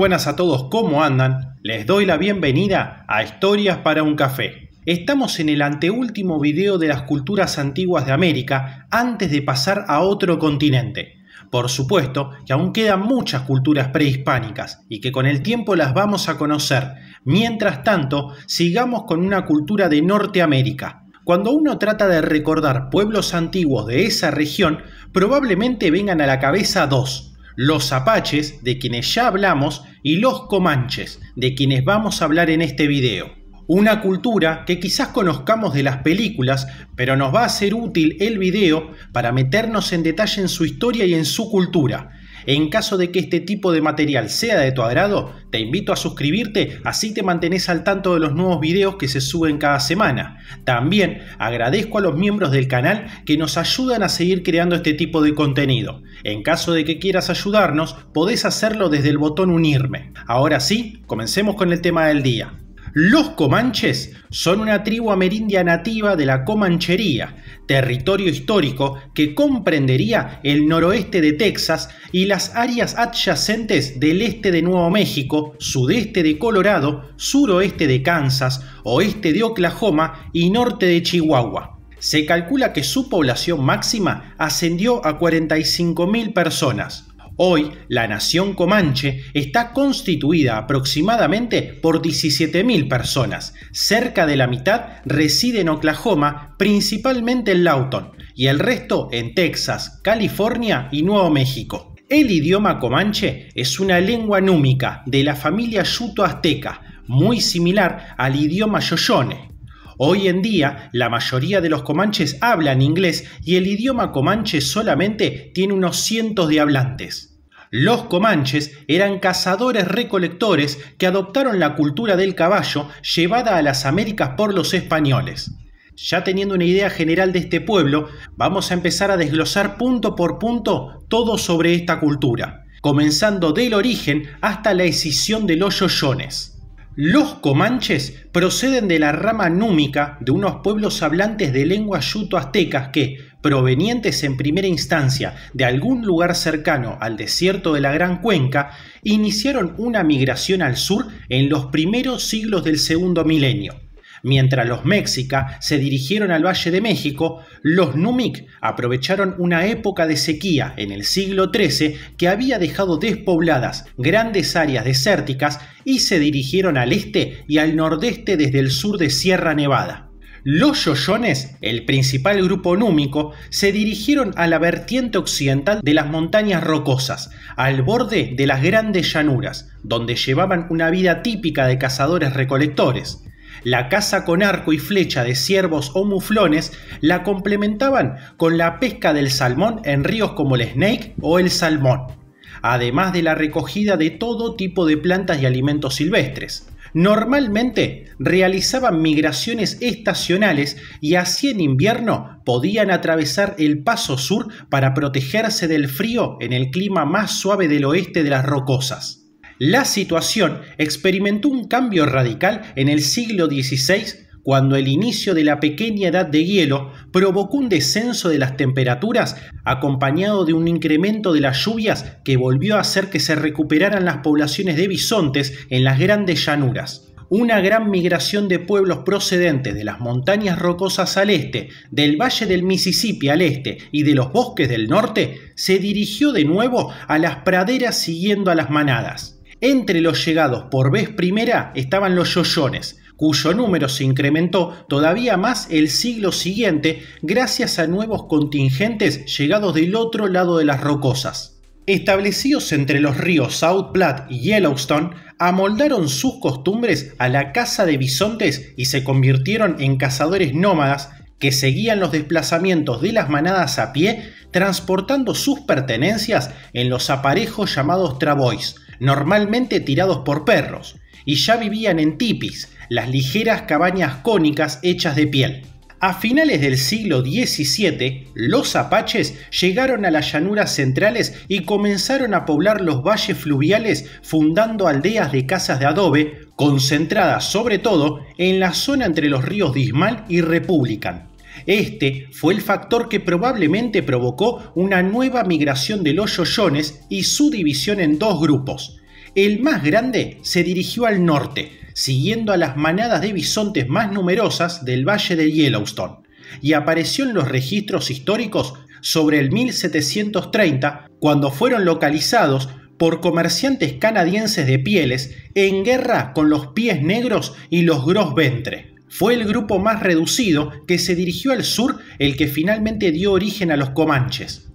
buenas a todos, ¿cómo andan? Les doy la bienvenida a Historias para un café. Estamos en el anteúltimo video de las culturas antiguas de América antes de pasar a otro continente. Por supuesto que aún quedan muchas culturas prehispánicas y que con el tiempo las vamos a conocer. Mientras tanto, sigamos con una cultura de Norteamérica. Cuando uno trata de recordar pueblos antiguos de esa región, probablemente vengan a la cabeza dos, los apaches, de quienes ya hablamos, y los comanches, de quienes vamos a hablar en este video. Una cultura que quizás conozcamos de las películas, pero nos va a ser útil el video para meternos en detalle en su historia y en su cultura, en caso de que este tipo de material sea de tu agrado, te invito a suscribirte, así te mantenés al tanto de los nuevos videos que se suben cada semana. También agradezco a los miembros del canal que nos ayudan a seguir creando este tipo de contenido. En caso de que quieras ayudarnos, podés hacerlo desde el botón unirme. Ahora sí, comencemos con el tema del día. Los comanches son una tribu amerindia nativa de la Comanchería, territorio histórico que comprendería el noroeste de Texas y las áreas adyacentes del este de Nuevo México, sudeste de Colorado, suroeste de Kansas, oeste de Oklahoma y norte de Chihuahua. Se calcula que su población máxima ascendió a 45.000 personas. Hoy, la nación comanche está constituida aproximadamente por 17.000 personas. Cerca de la mitad reside en Oklahoma, principalmente en Lawton, y el resto en Texas, California y Nuevo México. El idioma comanche es una lengua númica de la familia yuto-azteca, muy similar al idioma yoyone. Hoy en día, la mayoría de los comanches hablan inglés y el idioma comanche solamente tiene unos cientos de hablantes. Los comanches eran cazadores recolectores que adoptaron la cultura del caballo llevada a las Américas por los españoles. Ya teniendo una idea general de este pueblo, vamos a empezar a desglosar punto por punto todo sobre esta cultura, comenzando del origen hasta la escisión de los yoyones. Los comanches proceden de la rama númica de unos pueblos hablantes de lengua yuto-aztecas que, provenientes en primera instancia de algún lugar cercano al desierto de la Gran Cuenca, iniciaron una migración al sur en los primeros siglos del segundo milenio. Mientras los Mexica se dirigieron al Valle de México, los Numic aprovecharon una época de sequía en el siglo XIII que había dejado despobladas grandes áreas desérticas y se dirigieron al este y al nordeste desde el sur de Sierra Nevada. Los yoyones, el principal grupo númico, se dirigieron a la vertiente occidental de las montañas rocosas, al borde de las grandes llanuras, donde llevaban una vida típica de cazadores-recolectores. La caza con arco y flecha de ciervos o muflones la complementaban con la pesca del salmón en ríos como el Snake o el Salmón, además de la recogida de todo tipo de plantas y alimentos silvestres. Normalmente realizaban migraciones estacionales y así en invierno podían atravesar el Paso Sur para protegerse del frío en el clima más suave del oeste de las rocosas. La situación experimentó un cambio radical en el siglo XVI cuando el inicio de la pequeña edad de hielo provocó un descenso de las temperaturas acompañado de un incremento de las lluvias que volvió a hacer que se recuperaran las poblaciones de bisontes en las grandes llanuras. Una gran migración de pueblos procedentes de las montañas rocosas al este, del valle del Mississippi al este y de los bosques del norte se dirigió de nuevo a las praderas siguiendo a las manadas. Entre los llegados por vez primera estaban los yoyones, cuyo número se incrementó todavía más el siglo siguiente gracias a nuevos contingentes llegados del otro lado de las rocosas. Establecidos entre los ríos South Platte y Yellowstone, amoldaron sus costumbres a la caza de bisontes y se convirtieron en cazadores nómadas que seguían los desplazamientos de las manadas a pie, transportando sus pertenencias en los aparejos llamados travois, normalmente tirados por perros, y ya vivían en tipis, las ligeras cabañas cónicas hechas de piel. A finales del siglo XVII, los apaches llegaron a las llanuras centrales y comenzaron a poblar los valles fluviales fundando aldeas de casas de adobe, concentradas sobre todo en la zona entre los ríos Dismal y Republican. Este fue el factor que probablemente provocó una nueva migración de los yoyones y su división en dos grupos, el más grande se dirigió al norte, siguiendo a las manadas de bisontes más numerosas del valle de Yellowstone, y apareció en los registros históricos sobre el 1730, cuando fueron localizados por comerciantes canadienses de pieles en guerra con los pies negros y los gros ventre. Fue el grupo más reducido que se dirigió al sur el que finalmente dio origen a los comanches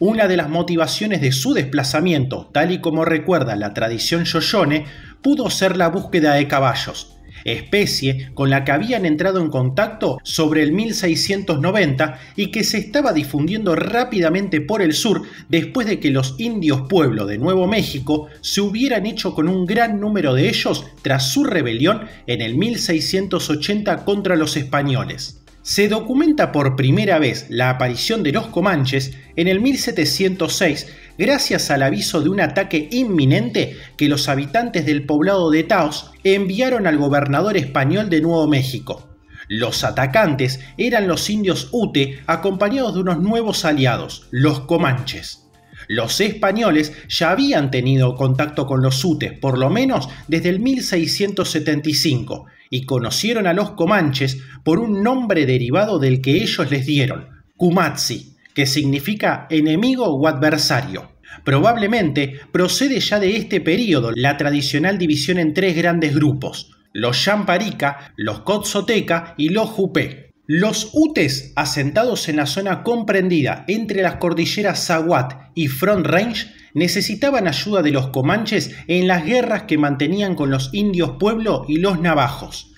una de las motivaciones de su desplazamiento, tal y como recuerda la tradición yoyone, pudo ser la búsqueda de caballos, especie con la que habían entrado en contacto sobre el 1690 y que se estaba difundiendo rápidamente por el sur después de que los indios pueblo de Nuevo México se hubieran hecho con un gran número de ellos tras su rebelión en el 1680 contra los españoles se documenta por primera vez la aparición de los comanches en el 1706 gracias al aviso de un ataque inminente que los habitantes del poblado de Taos enviaron al gobernador español de Nuevo México. Los atacantes eran los indios Ute acompañados de unos nuevos aliados, los comanches. Los españoles ya habían tenido contacto con los Utes por lo menos desde el 1675 y conocieron a los comanches por un nombre derivado del que ellos les dieron, Kumatsi, que significa enemigo o adversario. Probablemente procede ya de este período la tradicional división en tres grandes grupos, los Champarica, los Cotzoteca y los Jupé, los Utes, asentados en la zona comprendida entre las cordilleras Zaguat y Front Range, necesitaban ayuda de los comanches en las guerras que mantenían con los indios pueblo y los navajos.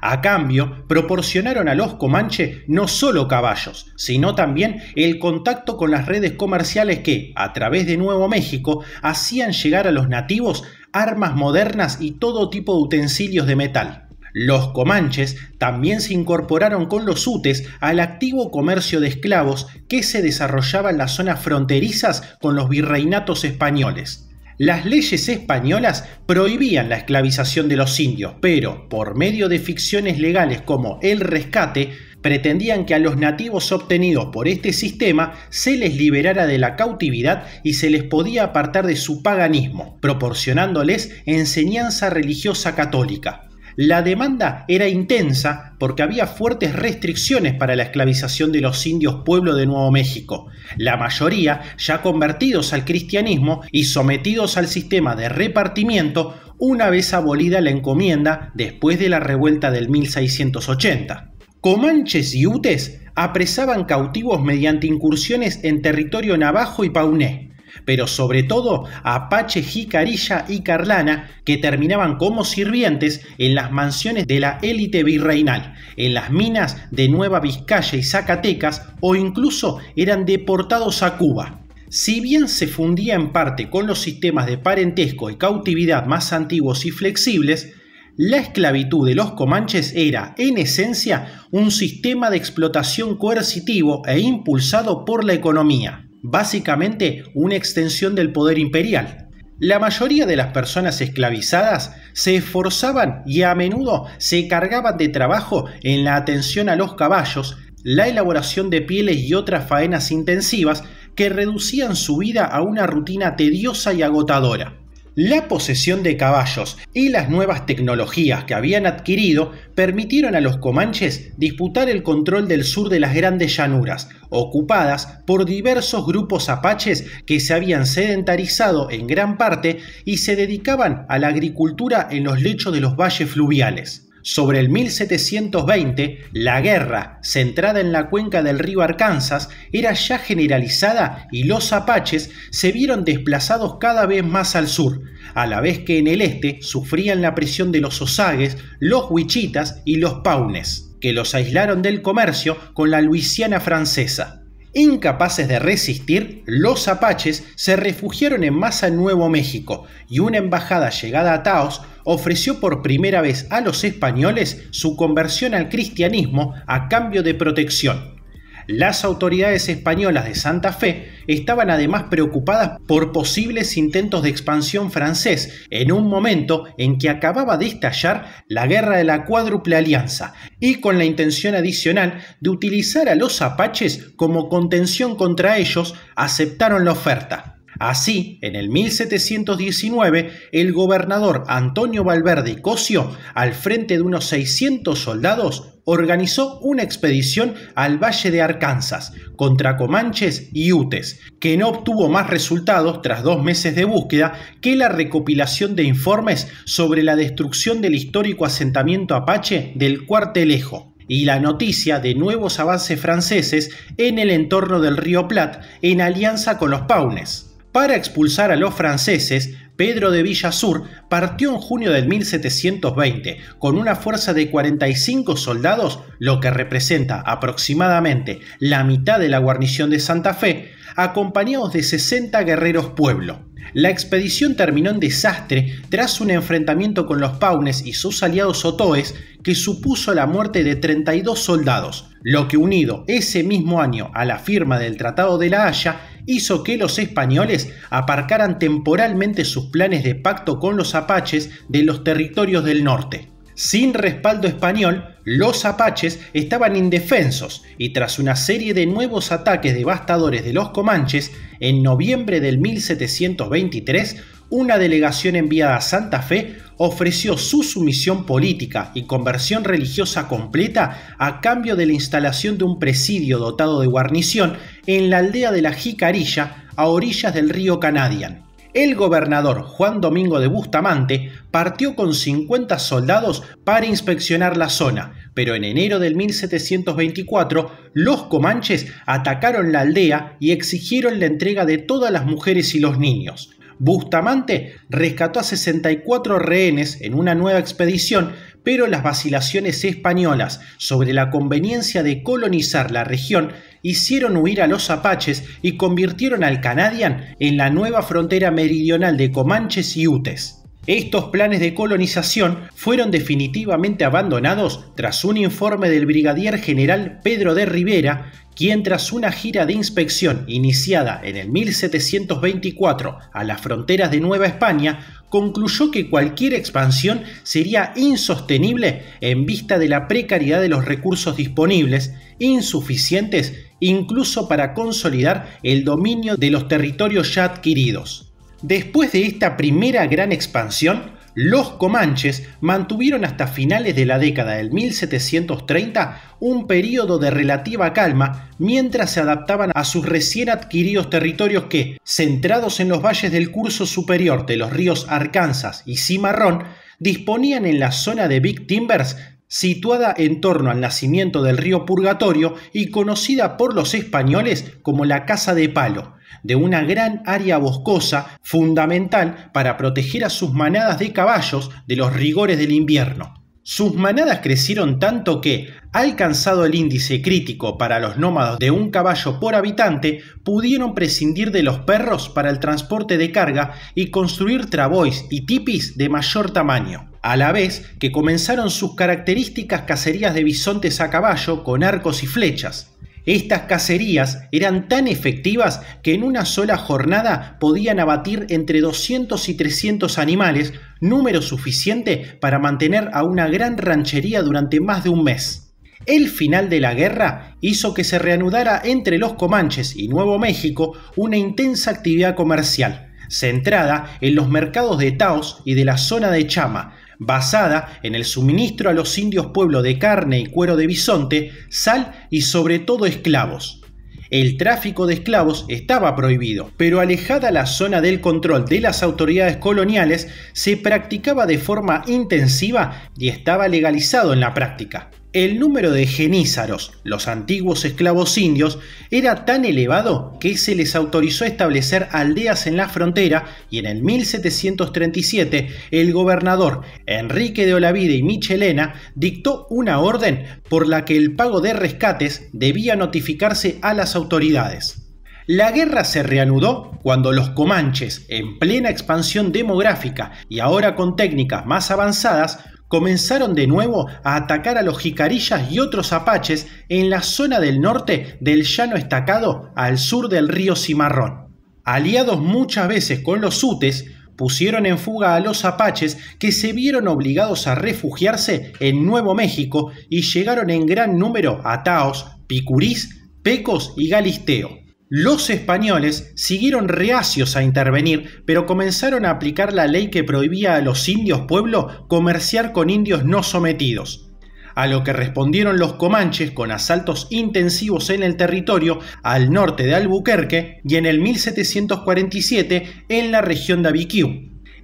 A cambio, proporcionaron a los Comanches no solo caballos, sino también el contacto con las redes comerciales que, a través de Nuevo México, hacían llegar a los nativos armas modernas y todo tipo de utensilios de metal. Los comanches también se incorporaron con los utes al activo comercio de esclavos que se desarrollaba en las zonas fronterizas con los virreinatos españoles. Las leyes españolas prohibían la esclavización de los indios, pero por medio de ficciones legales como el rescate, pretendían que a los nativos obtenidos por este sistema se les liberara de la cautividad y se les podía apartar de su paganismo, proporcionándoles enseñanza religiosa católica. La demanda era intensa porque había fuertes restricciones para la esclavización de los indios pueblo de Nuevo México, la mayoría ya convertidos al cristianismo y sometidos al sistema de repartimiento una vez abolida la encomienda después de la revuelta del 1680. Comanches y Utes apresaban cautivos mediante incursiones en territorio navajo y pauné pero sobre todo Apache, Jicarilla y Carlana, que terminaban como sirvientes en las mansiones de la élite virreinal, en las minas de Nueva Vizcaya y Zacatecas o incluso eran deportados a Cuba. Si bien se fundía en parte con los sistemas de parentesco y cautividad más antiguos y flexibles, la esclavitud de los comanches era, en esencia, un sistema de explotación coercitivo e impulsado por la economía básicamente una extensión del poder imperial. La mayoría de las personas esclavizadas se esforzaban y a menudo se cargaban de trabajo en la atención a los caballos, la elaboración de pieles y otras faenas intensivas que reducían su vida a una rutina tediosa y agotadora. La posesión de caballos y las nuevas tecnologías que habían adquirido permitieron a los comanches disputar el control del sur de las grandes llanuras, ocupadas por diversos grupos apaches que se habían sedentarizado en gran parte y se dedicaban a la agricultura en los lechos de los valles fluviales. Sobre el 1720, la guerra, centrada en la cuenca del río Arkansas, era ya generalizada y los apaches se vieron desplazados cada vez más al sur, a la vez que en el este sufrían la presión de los osagues, los wichitas y los paunes, que los aislaron del comercio con la Luisiana francesa. Incapaces de resistir, los apaches se refugiaron en masa en Nuevo México y una embajada llegada a Taos ofreció por primera vez a los españoles su conversión al cristianismo a cambio de protección. Las autoridades españolas de Santa Fe estaban además preocupadas por posibles intentos de expansión francés en un momento en que acababa de estallar la guerra de la cuádruple alianza y con la intención adicional de utilizar a los apaches como contención contra ellos, aceptaron la oferta. Así, en el 1719, el gobernador Antonio Valverde Cosio, al frente de unos 600 soldados, organizó una expedición al Valle de Arkansas contra Comanches y Utes, que no obtuvo más resultados tras dos meses de búsqueda que la recopilación de informes sobre la destrucción del histórico asentamiento apache del Cuartelejo y la noticia de nuevos avances franceses en el entorno del río Platte en alianza con los paunes. Para expulsar a los franceses, Pedro de Villasur partió en junio de 1720 con una fuerza de 45 soldados, lo que representa aproximadamente la mitad de la guarnición de Santa Fe, acompañados de 60 guerreros pueblo. La expedición terminó en desastre tras un enfrentamiento con los Paunes y sus aliados otoes que supuso la muerte de 32 soldados, lo que unido ese mismo año a la firma del Tratado de la Haya hizo que los españoles aparcaran temporalmente sus planes de pacto con los apaches de los territorios del norte. Sin respaldo español, los apaches estaban indefensos y tras una serie de nuevos ataques devastadores de los comanches, en noviembre del 1723, una delegación enviada a Santa Fe ofreció su sumisión política y conversión religiosa completa a cambio de la instalación de un presidio dotado de guarnición en la aldea de la Jicarilla, a orillas del río Canadian. El gobernador Juan Domingo de Bustamante partió con 50 soldados para inspeccionar la zona, pero en enero del 1724 los comanches atacaron la aldea y exigieron la entrega de todas las mujeres y los niños. Bustamante rescató a 64 rehenes en una nueva expedición pero las vacilaciones españolas sobre la conveniencia de colonizar la región hicieron huir a los apaches y convirtieron al Canadian en la nueva frontera meridional de Comanches y Utes. Estos planes de colonización fueron definitivamente abandonados tras un informe del brigadier general Pedro de Rivera, quien tras una gira de inspección iniciada en el 1724 a las fronteras de Nueva España, concluyó que cualquier expansión sería insostenible en vista de la precariedad de los recursos disponibles, insuficientes incluso para consolidar el dominio de los territorios ya adquiridos. Después de esta primera gran expansión, los comanches mantuvieron hasta finales de la década del 1730 un periodo de relativa calma mientras se adaptaban a sus recién adquiridos territorios que, centrados en los valles del curso superior de los ríos Arkansas y Cimarrón, disponían en la zona de Big Timbers situada en torno al nacimiento del río Purgatorio y conocida por los españoles como la Casa de Palo, de una gran área boscosa fundamental para proteger a sus manadas de caballos de los rigores del invierno. Sus manadas crecieron tanto que, alcanzado el índice crítico para los nómadas de un caballo por habitante, pudieron prescindir de los perros para el transporte de carga y construir travois y tipis de mayor tamaño, a la vez que comenzaron sus características cacerías de bisontes a caballo con arcos y flechas. Estas cacerías eran tan efectivas que en una sola jornada podían abatir entre 200 y 300 animales, número suficiente para mantener a una gran ranchería durante más de un mes. El final de la guerra hizo que se reanudara entre los Comanches y Nuevo México una intensa actividad comercial, centrada en los mercados de Taos y de la zona de Chama, basada en el suministro a los indios pueblo de carne y cuero de bisonte, sal y sobre todo esclavos. El tráfico de esclavos estaba prohibido, pero alejada la zona del control de las autoridades coloniales, se practicaba de forma intensiva y estaba legalizado en la práctica el número de genízaros, los antiguos esclavos indios, era tan elevado que se les autorizó establecer aldeas en la frontera y en el 1737 el gobernador Enrique de Olavide y Michelena dictó una orden por la que el pago de rescates debía notificarse a las autoridades. La guerra se reanudó cuando los comanches, en plena expansión demográfica y ahora con técnicas más avanzadas, comenzaron de nuevo a atacar a los jicarillas y otros apaches en la zona del norte del llano estacado al sur del río Cimarrón. Aliados muchas veces con los utes, pusieron en fuga a los apaches que se vieron obligados a refugiarse en Nuevo México y llegaron en gran número a Taos, Picurís, Pecos y Galisteo. Los españoles siguieron reacios a intervenir, pero comenzaron a aplicar la ley que prohibía a los indios pueblo comerciar con indios no sometidos, a lo que respondieron los comanches con asaltos intensivos en el territorio al norte de Albuquerque y en el 1747 en la región de Abiquiu.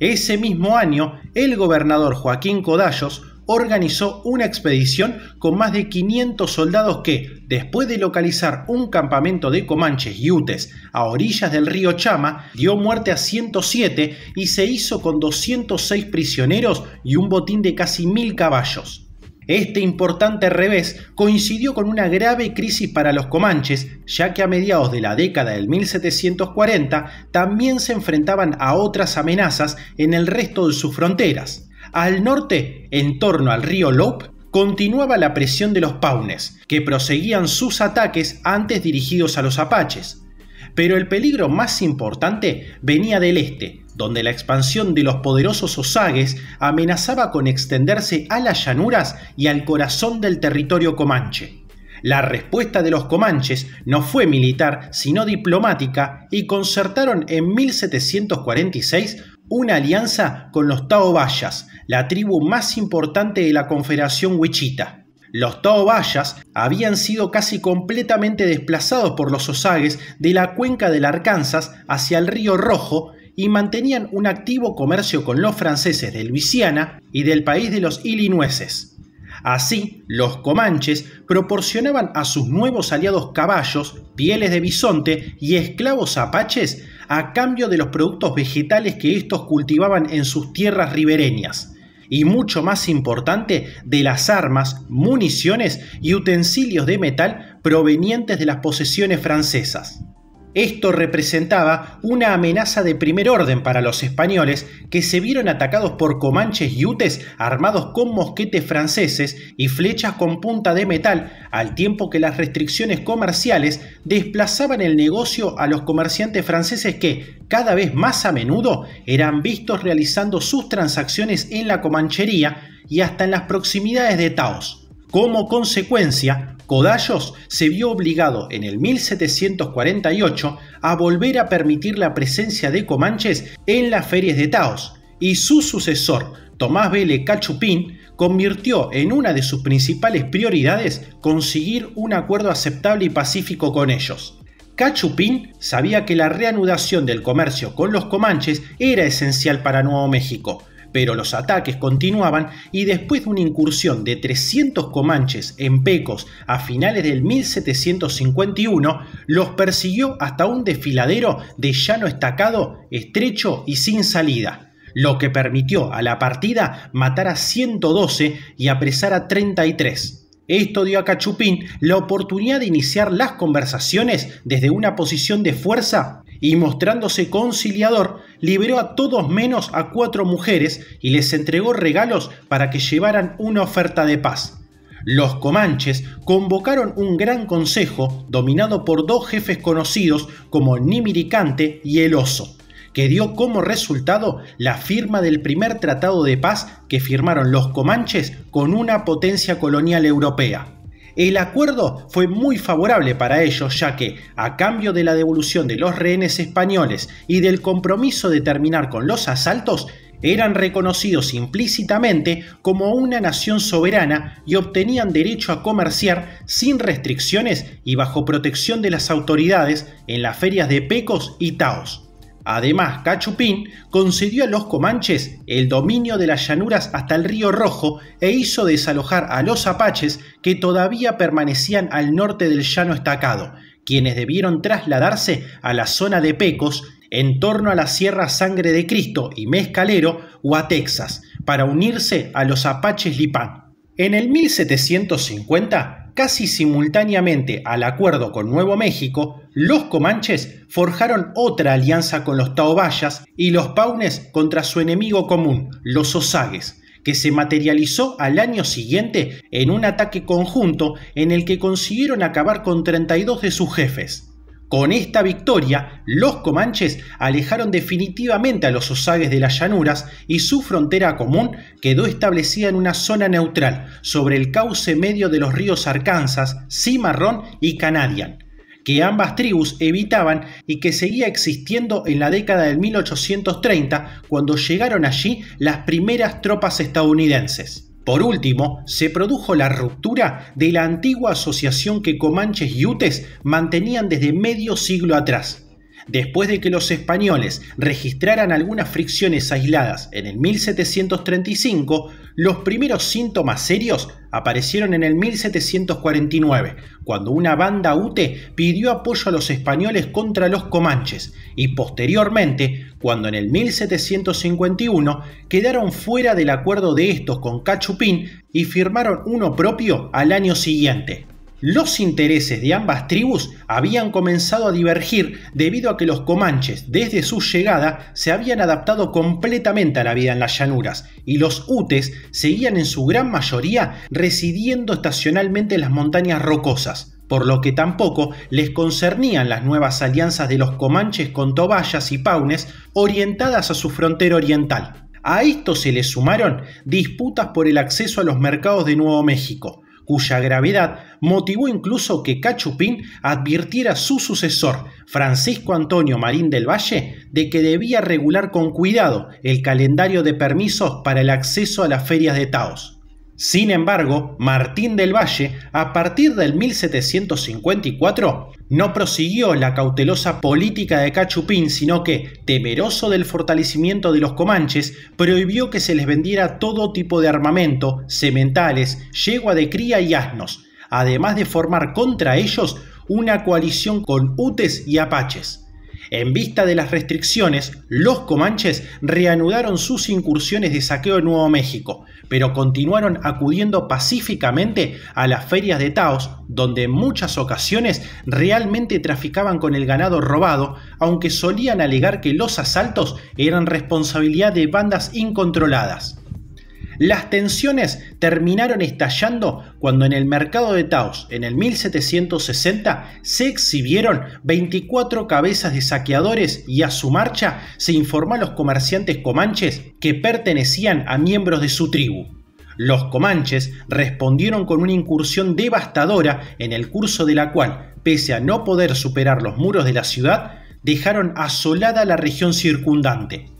Ese mismo año, el gobernador Joaquín Codallos organizó una expedición con más de 500 soldados que, después de localizar un campamento de comanches y utes a orillas del río Chama, dio muerte a 107 y se hizo con 206 prisioneros y un botín de casi 1000 caballos. Este importante revés coincidió con una grave crisis para los comanches, ya que a mediados de la década del 1740 también se enfrentaban a otras amenazas en el resto de sus fronteras. Al norte, en torno al río Lope, continuaba la presión de los paunes, que proseguían sus ataques antes dirigidos a los apaches. Pero el peligro más importante venía del este, donde la expansión de los poderosos osages amenazaba con extenderse a las llanuras y al corazón del territorio comanche. La respuesta de los comanches no fue militar, sino diplomática, y concertaron en 1746 una alianza con los Taobayas, la tribu más importante de la Confederación Wichita. Los Taobayas habían sido casi completamente desplazados por los Osages de la cuenca del Arkansas hacia el Río Rojo y mantenían un activo comercio con los franceses de Luisiana y del país de los Illinoises. Así, los comanches proporcionaban a sus nuevos aliados caballos, pieles de bisonte y esclavos apaches a cambio de los productos vegetales que estos cultivaban en sus tierras ribereñas y mucho más importante de las armas, municiones y utensilios de metal provenientes de las posesiones francesas. Esto representaba una amenaza de primer orden para los españoles que se vieron atacados por comanches y utes armados con mosquetes franceses y flechas con punta de metal, al tiempo que las restricciones comerciales desplazaban el negocio a los comerciantes franceses que, cada vez más a menudo, eran vistos realizando sus transacciones en la comanchería y hasta en las proximidades de Taos. Como consecuencia, Codallos se vio obligado en el 1748 a volver a permitir la presencia de comanches en las ferias de Taos, y su sucesor, Tomás Vélez Cachupín, convirtió en una de sus principales prioridades conseguir un acuerdo aceptable y pacífico con ellos. Cachupín sabía que la reanudación del comercio con los comanches era esencial para Nuevo México, pero los ataques continuaban y después de una incursión de 300 comanches en Pecos a finales del 1751, los persiguió hasta un desfiladero de llano estacado, estrecho y sin salida, lo que permitió a la partida matar a 112 y apresar a 33. Esto dio a Cachupín la oportunidad de iniciar las conversaciones desde una posición de fuerza y mostrándose conciliador liberó a todos menos a cuatro mujeres y les entregó regalos para que llevaran una oferta de paz. Los comanches convocaron un gran consejo dominado por dos jefes conocidos como Nimiricante y el Oso, que dio como resultado la firma del primer tratado de paz que firmaron los comanches con una potencia colonial europea. El acuerdo fue muy favorable para ellos ya que, a cambio de la devolución de los rehenes españoles y del compromiso de terminar con los asaltos, eran reconocidos implícitamente como una nación soberana y obtenían derecho a comerciar sin restricciones y bajo protección de las autoridades en las ferias de Pecos y Taos. Además, Cachupín concedió a los comanches el dominio de las llanuras hasta el río Rojo e hizo desalojar a los apaches que todavía permanecían al norte del llano estacado, quienes debieron trasladarse a la zona de Pecos en torno a la Sierra Sangre de Cristo y Mezcalero o a Texas, para unirse a los apaches Lipán. En el 1750, casi simultáneamente al acuerdo con Nuevo México, los comanches forjaron otra alianza con los taobayas y los paunes contra su enemigo común, los osagues, que se materializó al año siguiente en un ataque conjunto en el que consiguieron acabar con 32 de sus jefes. Con esta victoria, los comanches alejaron definitivamente a los osages de las llanuras y su frontera común quedó establecida en una zona neutral, sobre el cauce medio de los ríos Arkansas, Cimarrón y Canadian, que ambas tribus evitaban y que seguía existiendo en la década de 1830 cuando llegaron allí las primeras tropas estadounidenses. Por último, se produjo la ruptura de la antigua asociación que Comanches y Utes mantenían desde medio siglo atrás, Después de que los españoles registraran algunas fricciones aisladas en el 1735, los primeros síntomas serios aparecieron en el 1749, cuando una banda UT pidió apoyo a los españoles contra los comanches y posteriormente, cuando en el 1751 quedaron fuera del acuerdo de estos con Cachupín y firmaron uno propio al año siguiente los intereses de ambas tribus habían comenzado a divergir debido a que los comanches desde su llegada se habían adaptado completamente a la vida en las llanuras y los utes seguían en su gran mayoría residiendo estacionalmente en las montañas rocosas por lo que tampoco les concernían las nuevas alianzas de los comanches con tobayas y paunes orientadas a su frontera oriental. A esto se le sumaron disputas por el acceso a los mercados de Nuevo México, cuya gravedad motivó incluso que Cachupín advirtiera a su sucesor, Francisco Antonio Marín del Valle, de que debía regular con cuidado el calendario de permisos para el acceso a las ferias de Taos. Sin embargo, Martín del Valle, a partir del 1754, no prosiguió la cautelosa política de Cachupín, sino que, temeroso del fortalecimiento de los comanches, prohibió que se les vendiera todo tipo de armamento, sementales, yegua de cría y asnos, además de formar contra ellos una coalición con utes y apaches. En vista de las restricciones, los comanches reanudaron sus incursiones de saqueo en Nuevo México, pero continuaron acudiendo pacíficamente a las ferias de Taos, donde en muchas ocasiones realmente traficaban con el ganado robado, aunque solían alegar que los asaltos eran responsabilidad de bandas incontroladas. Las tensiones terminaron estallando cuando en el mercado de Taos, en el 1760, se exhibieron 24 cabezas de saqueadores y a su marcha se informó a los comerciantes comanches que pertenecían a miembros de su tribu. Los comanches respondieron con una incursión devastadora en el curso de la cual, pese a no poder superar los muros de la ciudad, dejaron asolada la región circundante.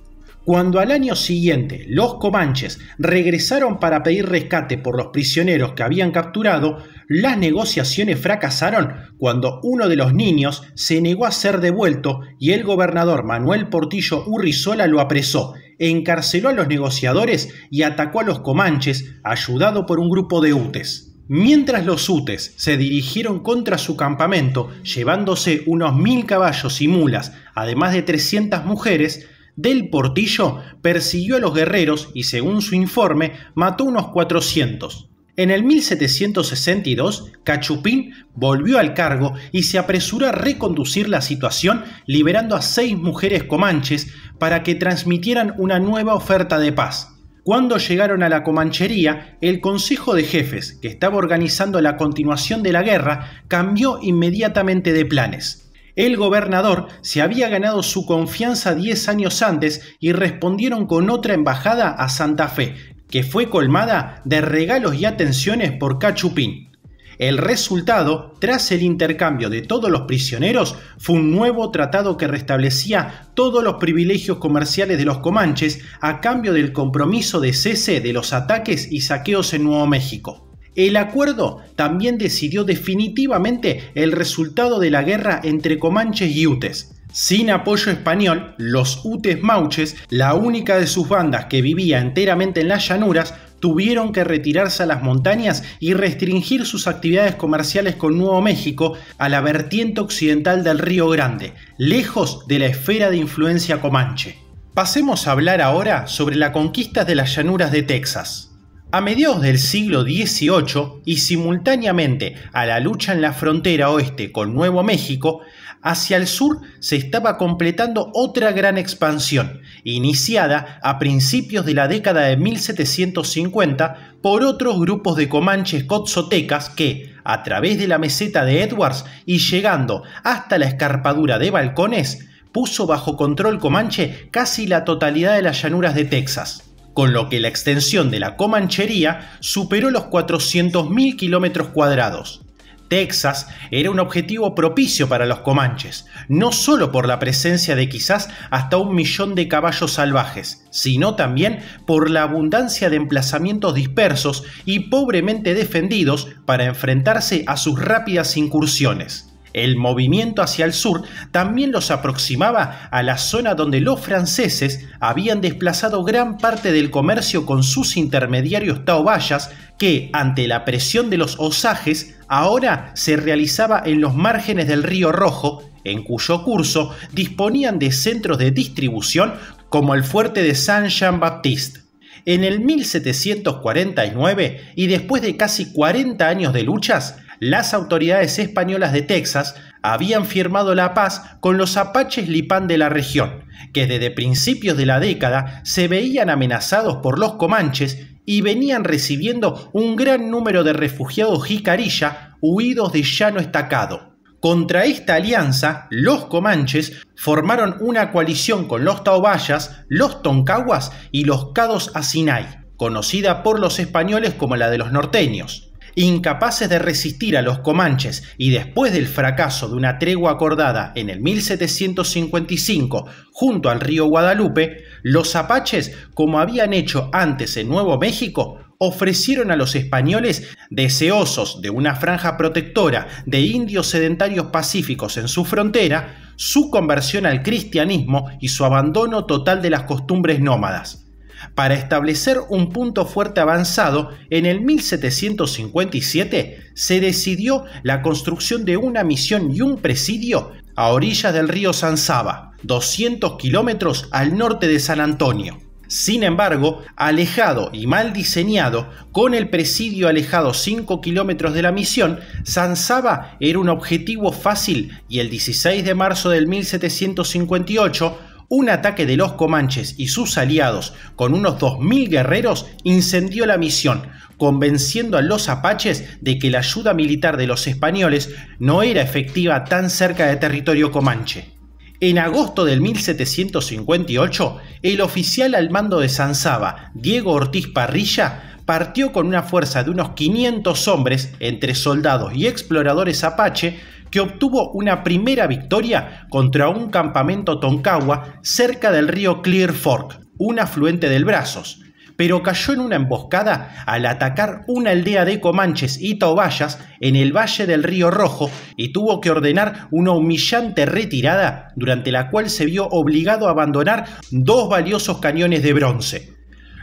Cuando al año siguiente los comanches regresaron para pedir rescate por los prisioneros que habían capturado, las negociaciones fracasaron cuando uno de los niños se negó a ser devuelto y el gobernador Manuel Portillo Urrizola lo apresó, encarceló a los negociadores y atacó a los comanches ayudado por un grupo de utes. Mientras los utes se dirigieron contra su campamento llevándose unos mil caballos y mulas, además de 300 mujeres, del Portillo persiguió a los guerreros y según su informe mató unos 400. En el 1762, Cachupín volvió al cargo y se apresuró a reconducir la situación liberando a seis mujeres comanches para que transmitieran una nueva oferta de paz. Cuando llegaron a la Comanchería, el Consejo de Jefes, que estaba organizando la continuación de la guerra, cambió inmediatamente de planes. El gobernador se había ganado su confianza 10 años antes y respondieron con otra embajada a Santa Fe, que fue colmada de regalos y atenciones por Cachupín. El resultado, tras el intercambio de todos los prisioneros, fue un nuevo tratado que restablecía todos los privilegios comerciales de los comanches a cambio del compromiso de cese de los ataques y saqueos en Nuevo México. El acuerdo también decidió definitivamente el resultado de la guerra entre comanches y utes. Sin apoyo español, los utes mauches, la única de sus bandas que vivía enteramente en las llanuras, tuvieron que retirarse a las montañas y restringir sus actividades comerciales con Nuevo México a la vertiente occidental del Río Grande, lejos de la esfera de influencia comanche. Pasemos a hablar ahora sobre la conquista de las llanuras de Texas. A mediados del siglo XVIII y simultáneamente a la lucha en la frontera oeste con Nuevo México, hacia el sur se estaba completando otra gran expansión, iniciada a principios de la década de 1750 por otros grupos de comanches cotzotecas que, a través de la meseta de Edwards y llegando hasta la escarpadura de Balcones, puso bajo control comanche casi la totalidad de las llanuras de Texas con lo que la extensión de la Comanchería superó los 400.000 kilómetros cuadrados. Texas era un objetivo propicio para los comanches, no solo por la presencia de quizás hasta un millón de caballos salvajes, sino también por la abundancia de emplazamientos dispersos y pobremente defendidos para enfrentarse a sus rápidas incursiones. El movimiento hacia el sur también los aproximaba a la zona donde los franceses habían desplazado gran parte del comercio con sus intermediarios taobayas que, ante la presión de los osajes, ahora se realizaba en los márgenes del río Rojo, en cuyo curso disponían de centros de distribución como el fuerte de Saint-Jean-Baptiste. En el 1749, y después de casi 40 años de luchas, las autoridades españolas de Texas habían firmado la paz con los apaches lipán de la región, que desde principios de la década se veían amenazados por los comanches y venían recibiendo un gran número de refugiados jicarilla huidos de llano estacado. Contra esta alianza, los comanches formaron una coalición con los Taubayas, los toncaguas y los cados asinay, conocida por los españoles como la de los norteños incapaces de resistir a los comanches y después del fracaso de una tregua acordada en el 1755 junto al río Guadalupe, los apaches, como habían hecho antes en Nuevo México, ofrecieron a los españoles, deseosos de una franja protectora de indios sedentarios pacíficos en su frontera, su conversión al cristianismo y su abandono total de las costumbres nómadas para establecer un punto fuerte avanzado, en el 1757 se decidió la construcción de una misión y un presidio a orillas del río San 200 kilómetros al norte de San Antonio. Sin embargo, alejado y mal diseñado, con el presidio alejado 5 kilómetros de la misión, San era un objetivo fácil y el 16 de marzo del 1758 un ataque de los Comanches y sus aliados con unos 2.000 guerreros incendió la misión, convenciendo a los apaches de que la ayuda militar de los españoles no era efectiva tan cerca de territorio comanche. En agosto del 1758, el oficial al mando de San Diego Ortiz Parrilla, partió con una fuerza de unos 500 hombres, entre soldados y exploradores apache, obtuvo una primera victoria contra un campamento Tonkawa cerca del río Clear Fork, un afluente del Brazos, pero cayó en una emboscada al atacar una aldea de comanches y taubayas en el valle del río Rojo y tuvo que ordenar una humillante retirada durante la cual se vio obligado a abandonar dos valiosos cañones de bronce.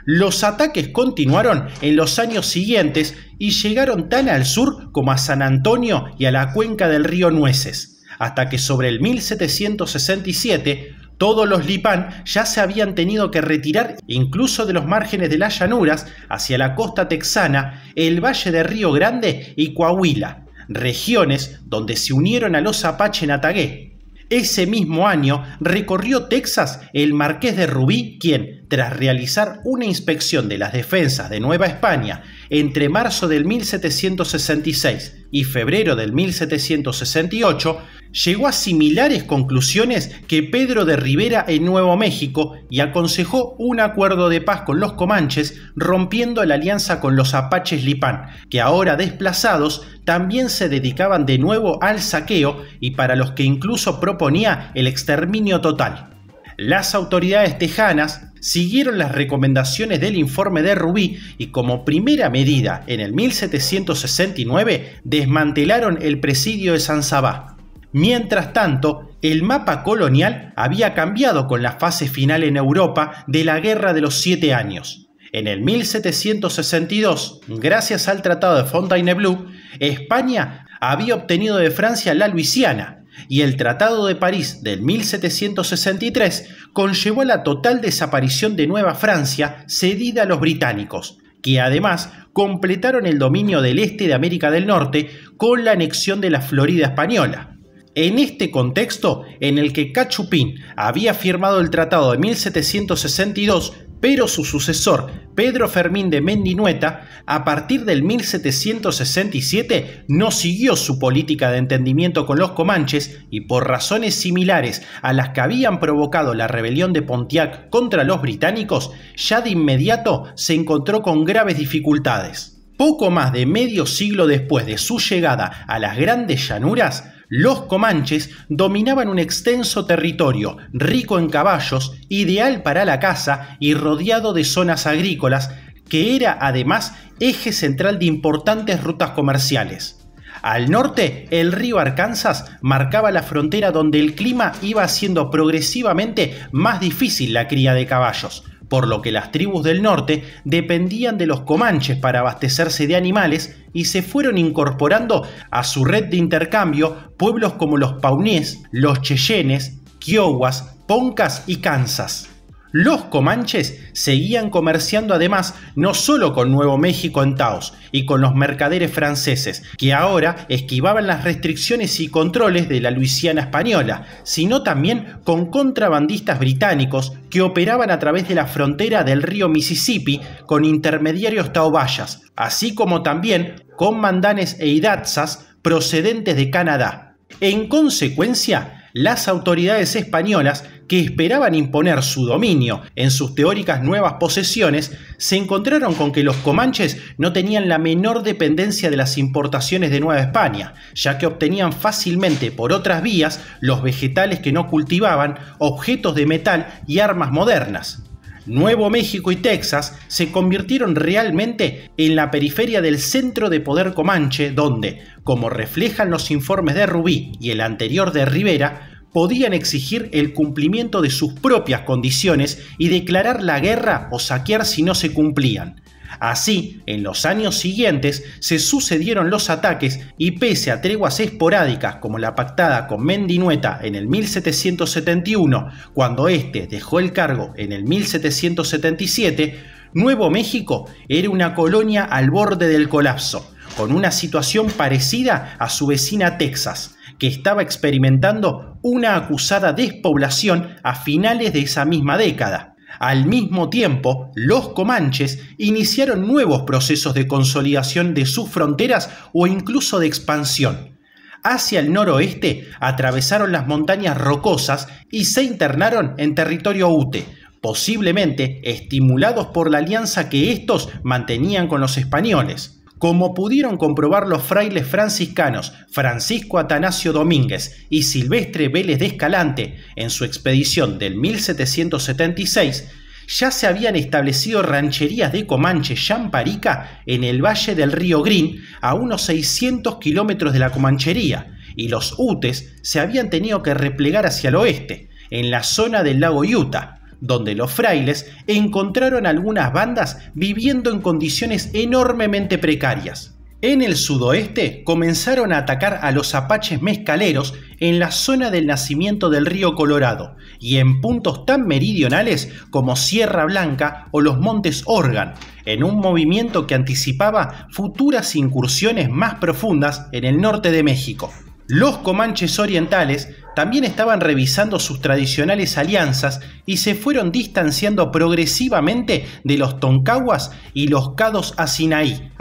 Los ataques continuaron en los años siguientes y llegaron tan al sur como a San Antonio y a la cuenca del río Nueces, hasta que sobre el 1767 todos los Lipán ya se habían tenido que retirar incluso de los márgenes de las llanuras hacia la costa texana, el valle de Río Grande y Coahuila, regiones donde se unieron a los Apache en Atagué. Ese mismo año recorrió Texas el marqués de Rubí, quien, tras realizar una inspección de las defensas de Nueva España entre marzo del 1766 y febrero del 1768, llegó a similares conclusiones que Pedro de Rivera en Nuevo México y aconsejó un acuerdo de paz con los comanches rompiendo la alianza con los apaches lipán, que ahora desplazados también se dedicaban de nuevo al saqueo y para los que incluso proponía el exterminio total. Las autoridades tejanas siguieron las recomendaciones del informe de Rubí y como primera medida, en el 1769, desmantelaron el presidio de San Sabá. Mientras tanto, el mapa colonial había cambiado con la fase final en Europa de la Guerra de los Siete Años. En el 1762, gracias al Tratado de Fontainebleau, España había obtenido de Francia la Luisiana, y el Tratado de París del 1763 conllevó la total desaparición de Nueva Francia cedida a los británicos, que además completaron el dominio del este de América del Norte con la anexión de la Florida española. En este contexto, en el que Cachupín había firmado el Tratado de 1762 pero su sucesor, Pedro Fermín de Mendinueta, a partir del 1767 no siguió su política de entendimiento con los comanches y por razones similares a las que habían provocado la rebelión de Pontiac contra los británicos, ya de inmediato se encontró con graves dificultades. Poco más de medio siglo después de su llegada a las grandes llanuras, los comanches dominaban un extenso territorio, rico en caballos, ideal para la caza y rodeado de zonas agrícolas, que era además eje central de importantes rutas comerciales. Al norte, el río Arkansas marcaba la frontera donde el clima iba haciendo progresivamente más difícil la cría de caballos, por lo que las tribus del norte dependían de los comanches para abastecerse de animales y se fueron incorporando a su red de intercambio pueblos como los paunés, los Cheyennes, kiowas, poncas y kansas los comanches seguían comerciando además no solo con Nuevo México en Taos y con los mercaderes franceses, que ahora esquivaban las restricciones y controles de la Luisiana española, sino también con contrabandistas británicos que operaban a través de la frontera del río Mississippi con intermediarios taobayas, así como también con mandanes e idatsas procedentes de Canadá. En consecuencia, las autoridades españolas que esperaban imponer su dominio en sus teóricas nuevas posesiones, se encontraron con que los comanches no tenían la menor dependencia de las importaciones de Nueva España, ya que obtenían fácilmente por otras vías los vegetales que no cultivaban, objetos de metal y armas modernas. Nuevo México y Texas se convirtieron realmente en la periferia del centro de poder comanche donde, como reflejan los informes de Rubí y el anterior de Rivera, podían exigir el cumplimiento de sus propias condiciones y declarar la guerra o saquear si no se cumplían. Así, en los años siguientes se sucedieron los ataques y pese a treguas esporádicas como la pactada con Mendinueta en el 1771, cuando éste dejó el cargo en el 1777, Nuevo México era una colonia al borde del colapso, con una situación parecida a su vecina Texas, que estaba experimentando una acusada despoblación a finales de esa misma década. Al mismo tiempo, los comanches iniciaron nuevos procesos de consolidación de sus fronteras o incluso de expansión. Hacia el noroeste atravesaron las montañas rocosas y se internaron en territorio ute, posiblemente estimulados por la alianza que estos mantenían con los españoles como pudieron comprobar los frailes franciscanos Francisco Atanasio Domínguez y Silvestre Vélez de Escalante en su expedición del 1776, ya se habían establecido rancherías de Comanche Champarica en el valle del río Green, a unos 600 kilómetros de la Comanchería, y los Utes se habían tenido que replegar hacia el oeste, en la zona del lago Utah, donde los frailes encontraron algunas bandas viviendo en condiciones enormemente precarias. En el sudoeste comenzaron a atacar a los apaches mezcaleros en la zona del nacimiento del río Colorado y en puntos tan meridionales como Sierra Blanca o los montes Organ, en un movimiento que anticipaba futuras incursiones más profundas en el norte de México. Los comanches orientales también estaban revisando sus tradicionales alianzas y se fueron distanciando progresivamente de los toncaguas y los cados a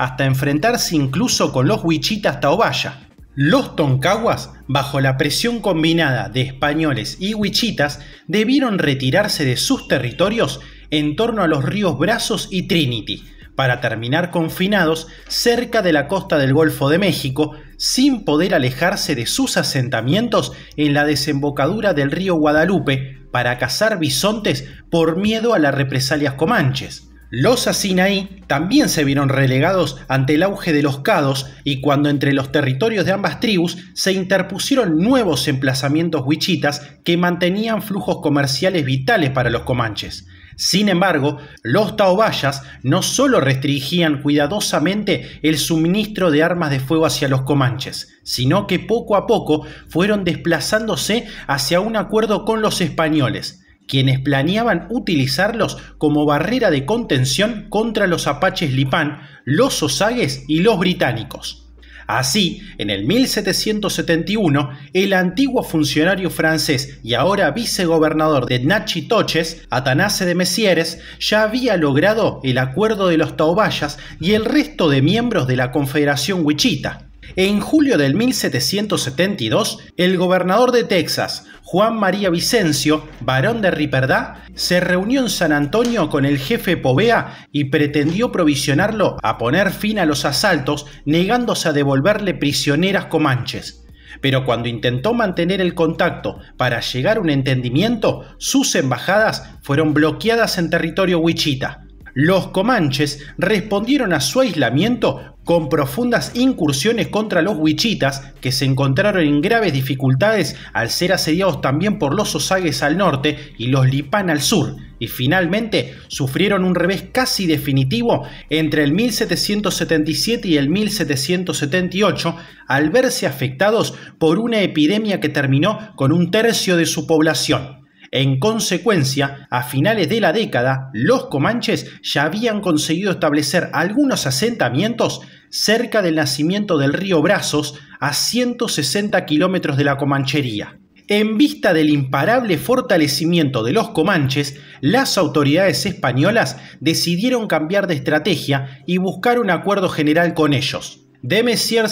hasta enfrentarse incluso con los huichitas taobaya. Los toncaguas, bajo la presión combinada de españoles y huichitas, debieron retirarse de sus territorios en torno a los ríos Brazos y Trinity, para terminar confinados cerca de la costa del Golfo de México, sin poder alejarse de sus asentamientos en la desembocadura del río Guadalupe para cazar bisontes por miedo a las represalias comanches. Los Asinaí también se vieron relegados ante el auge de los Cados y cuando entre los territorios de ambas tribus se interpusieron nuevos emplazamientos huichitas que mantenían flujos comerciales vitales para los comanches. Sin embargo, los taobayas no solo restringían cuidadosamente el suministro de armas de fuego hacia los comanches, sino que poco a poco fueron desplazándose hacia un acuerdo con los españoles, quienes planeaban utilizarlos como barrera de contención contra los apaches lipán, los osagues y los británicos. Así, en el 1771, el antiguo funcionario francés y ahora vicegobernador de Nachitoches, Atanase de Messieres, ya había logrado el acuerdo de los Taubayas y el resto de miembros de la Confederación Wichita. En julio del 1772, el gobernador de Texas, Juan María Vicencio, varón de Riperdá, se reunió en San Antonio con el jefe Povea y pretendió provisionarlo a poner fin a los asaltos, negándose a devolverle prisioneras comanches. Pero cuando intentó mantener el contacto para llegar a un entendimiento, sus embajadas fueron bloqueadas en territorio wichita. Los comanches respondieron a su aislamiento con profundas incursiones contra los huichitas, que se encontraron en graves dificultades al ser asediados también por los osagues al norte y los lipan al sur, y finalmente sufrieron un revés casi definitivo entre el 1777 y el 1778 al verse afectados por una epidemia que terminó con un tercio de su población. En consecuencia, a finales de la década, los comanches ya habían conseguido establecer algunos asentamientos cerca del nacimiento del río Brazos, a 160 kilómetros de la Comanchería. En vista del imparable fortalecimiento de los comanches, las autoridades españolas decidieron cambiar de estrategia y buscar un acuerdo general con ellos. De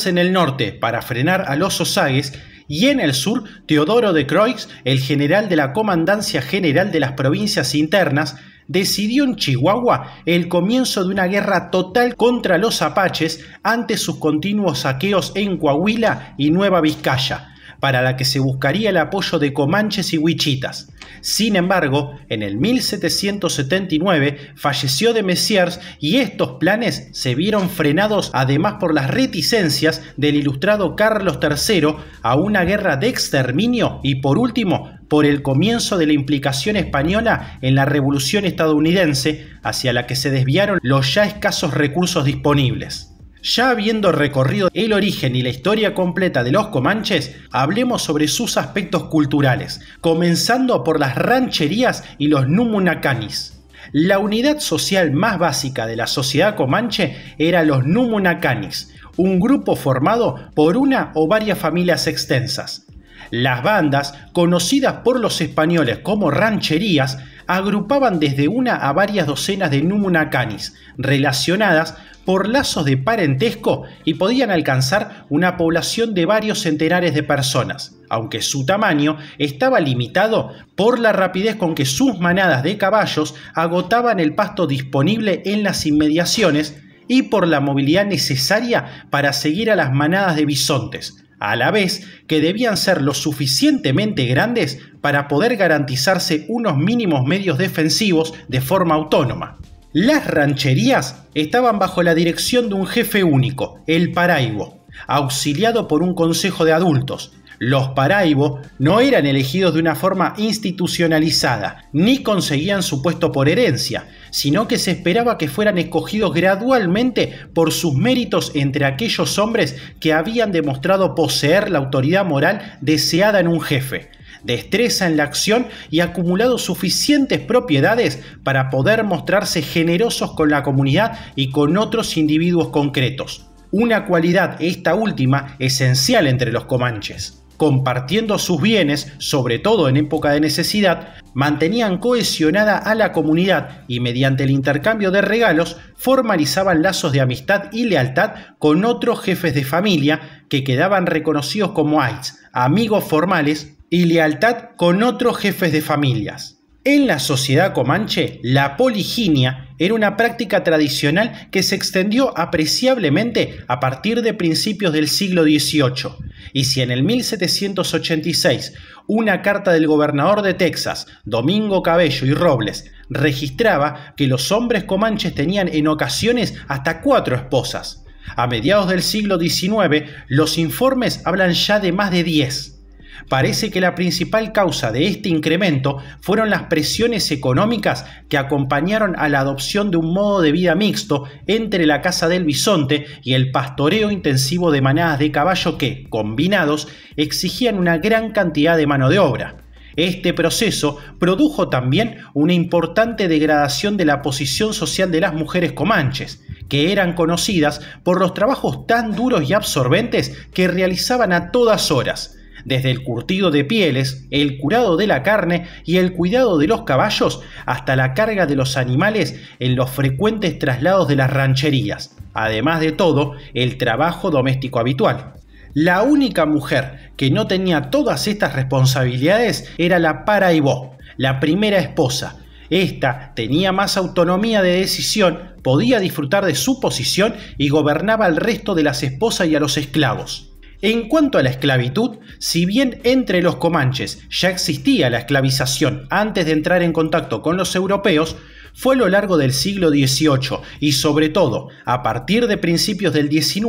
en el norte para frenar a los osagues y en el sur Teodoro de Croix, el general de la Comandancia General de las Provincias Internas, decidió en Chihuahua el comienzo de una guerra total contra los apaches ante sus continuos saqueos en Coahuila y Nueva Vizcaya, para la que se buscaría el apoyo de comanches y huichitas. Sin embargo, en el 1779 falleció de Messiers y estos planes se vieron frenados además por las reticencias del ilustrado Carlos III a una guerra de exterminio y por último por el comienzo de la implicación española en la revolución estadounidense hacia la que se desviaron los ya escasos recursos disponibles. Ya habiendo recorrido el origen y la historia completa de los comanches, hablemos sobre sus aspectos culturales, comenzando por las rancherías y los numunacanis. La unidad social más básica de la sociedad comanche era los numunacanis, un grupo formado por una o varias familias extensas. Las bandas, conocidas por los españoles como rancherías, agrupaban desde una a varias docenas de numunacanis, relacionadas por lazos de parentesco y podían alcanzar una población de varios centenares de personas, aunque su tamaño estaba limitado por la rapidez con que sus manadas de caballos agotaban el pasto disponible en las inmediaciones y por la movilidad necesaria para seguir a las manadas de bisontes, a la vez que debían ser lo suficientemente grandes para poder garantizarse unos mínimos medios defensivos de forma autónoma. Las rancherías estaban bajo la dirección de un jefe único, el Paraibo, auxiliado por un consejo de adultos, los Paraibo no eran elegidos de una forma institucionalizada, ni conseguían su puesto por herencia, sino que se esperaba que fueran escogidos gradualmente por sus méritos entre aquellos hombres que habían demostrado poseer la autoridad moral deseada en un jefe destreza en la acción y acumulado suficientes propiedades para poder mostrarse generosos con la comunidad y con otros individuos concretos. Una cualidad, esta última, esencial entre los comanches compartiendo sus bienes, sobre todo en época de necesidad, mantenían cohesionada a la comunidad y mediante el intercambio de regalos formalizaban lazos de amistad y lealtad con otros jefes de familia que quedaban reconocidos como aids, amigos formales, y lealtad con otros jefes de familias. En la sociedad comanche, la poliginia era una práctica tradicional que se extendió apreciablemente a partir de principios del siglo XVIII. Y si en el 1786 una carta del gobernador de Texas, Domingo Cabello y Robles, registraba que los hombres comanches tenían en ocasiones hasta cuatro esposas, a mediados del siglo XIX los informes hablan ya de más de diez. Parece que la principal causa de este incremento fueron las presiones económicas que acompañaron a la adopción de un modo de vida mixto entre la caza del bisonte y el pastoreo intensivo de manadas de caballo que, combinados, exigían una gran cantidad de mano de obra. Este proceso produjo también una importante degradación de la posición social de las mujeres comanches, que eran conocidas por los trabajos tan duros y absorbentes que realizaban a todas horas desde el curtido de pieles, el curado de la carne y el cuidado de los caballos, hasta la carga de los animales en los frecuentes traslados de las rancherías, además de todo el trabajo doméstico habitual. La única mujer que no tenía todas estas responsabilidades era la Paraibó, la primera esposa. Esta tenía más autonomía de decisión, podía disfrutar de su posición y gobernaba al resto de las esposas y a los esclavos. En cuanto a la esclavitud, si bien entre los comanches ya existía la esclavización antes de entrar en contacto con los europeos, fue a lo largo del siglo XVIII y sobre todo a partir de principios del XIX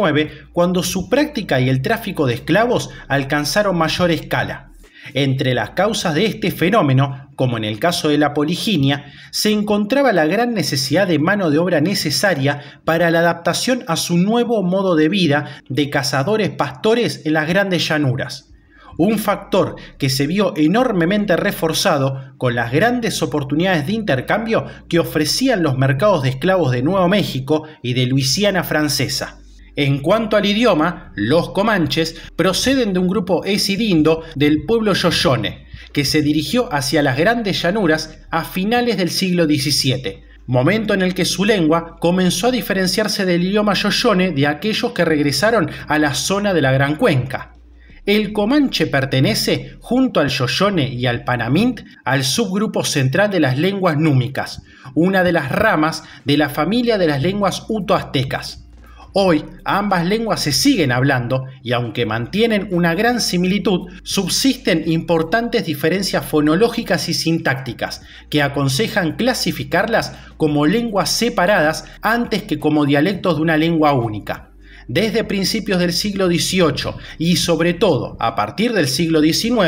cuando su práctica y el tráfico de esclavos alcanzaron mayor escala. Entre las causas de este fenómeno, como en el caso de la poliginia, se encontraba la gran necesidad de mano de obra necesaria para la adaptación a su nuevo modo de vida de cazadores pastores en las grandes llanuras un factor que se vio enormemente reforzado con las grandes oportunidades de intercambio que ofrecían los mercados de esclavos de Nuevo México y de Luisiana francesa. En cuanto al idioma, los comanches proceden de un grupo esidindo del pueblo Yoyone, que se dirigió hacia las grandes llanuras a finales del siglo XVII, momento en el que su lengua comenzó a diferenciarse del idioma Yoyone de aquellos que regresaron a la zona de la Gran Cuenca. El comanche pertenece, junto al Yoyone y al Panamint, al subgrupo central de las lenguas númicas, una de las ramas de la familia de las lenguas utoaztecas. Hoy ambas lenguas se siguen hablando y aunque mantienen una gran similitud, subsisten importantes diferencias fonológicas y sintácticas que aconsejan clasificarlas como lenguas separadas antes que como dialectos de una lengua única desde principios del siglo XVIII y sobre todo a partir del siglo XIX,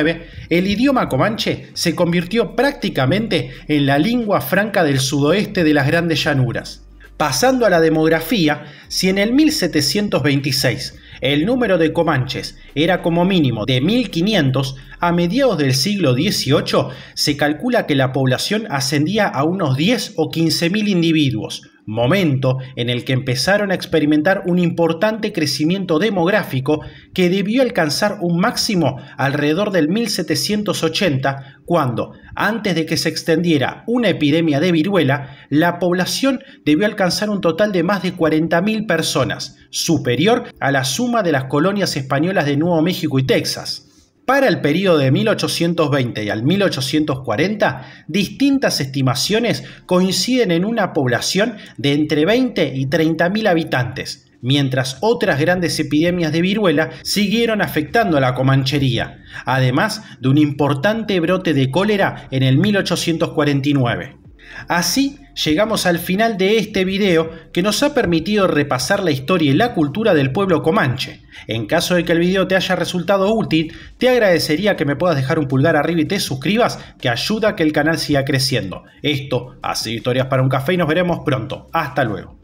el idioma comanche se convirtió prácticamente en la lengua franca del sudoeste de las grandes llanuras. Pasando a la demografía, si en el 1726 el número de comanches era como mínimo de 1500, a mediados del siglo XVIII se calcula que la población ascendía a unos 10 o 15.000 individuos, momento en el que empezaron a experimentar un importante crecimiento demográfico que debió alcanzar un máximo alrededor del 1780, cuando, antes de que se extendiera una epidemia de viruela, la población debió alcanzar un total de más de 40.000 personas, superior a la suma de las colonias españolas de Nuevo México y Texas. Para el periodo de 1820 y al 1840, distintas estimaciones coinciden en una población de entre 20 y 30 mil habitantes, mientras otras grandes epidemias de viruela siguieron afectando a la comanchería, además de un importante brote de cólera en el 1849. Así llegamos al final de este video que nos ha permitido repasar la historia y la cultura del pueblo comanche. En caso de que el video te haya resultado útil, te agradecería que me puedas dejar un pulgar arriba y te suscribas, que ayuda a que el canal siga creciendo. Esto ha sido Historias para un Café y nos veremos pronto. Hasta luego.